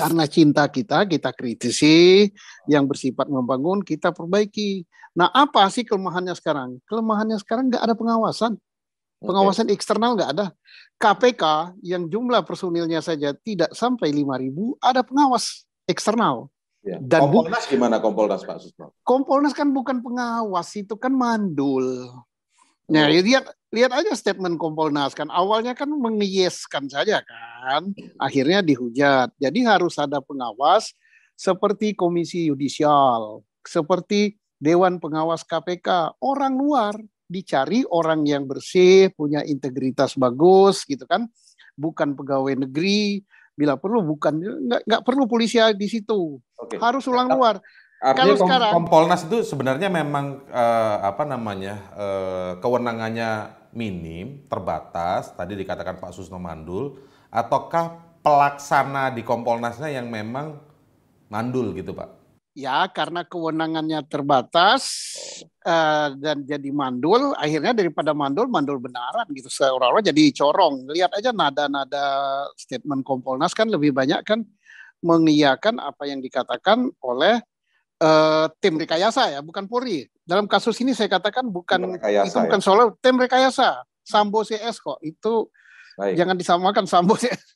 Karena cinta kita, kita kritisi, yang bersifat membangun, kita perbaiki. Nah, apa sih kelemahannya sekarang? Kelemahannya sekarang nggak ada pengawasan. Pengawasan okay. eksternal nggak ada. KPK yang jumlah personilnya saja tidak sampai 5.000, ada pengawas eksternal. Ya. Dan Kompolnas gimana Kompolnas Pak Susno? Kompolnas kan bukan pengawas, itu kan mandul. Nah, ya lihat lihat aja statement Kompolnas kan awalnya kan mengeyeskan saja kan kan akhirnya dihujat. Jadi harus ada pengawas seperti komisi yudisial, seperti dewan pengawas KPK, orang luar dicari orang yang bersih, punya integritas bagus gitu kan. Bukan pegawai negeri, bila perlu bukan nggak nggak perlu polisi di situ. Oke. Harus ulang nah, luar. Artinya Kalau sekarang Kompolnas itu sebenarnya memang uh, apa namanya? Uh, kewenangannya minim, terbatas, tadi dikatakan Pak Susno Mandul, ataukah pelaksana di Kompolnasnya yang memang mandul gitu Pak? Ya, karena kewenangannya terbatas uh, dan jadi mandul, akhirnya daripada mandul, mandul benaran gitu. Seorang-orang jadi corong. Lihat aja nada-nada statement Kompolnas kan lebih banyak kan mengiyakan apa yang dikatakan oleh uh, tim rekayasa ya, bukan Polri. Dalam kasus ini saya katakan bukan rekayasa, itu bukan ya. soal tim rekayasa, Sambo CS kok. Itu Baik. jangan disamakan Sambo CS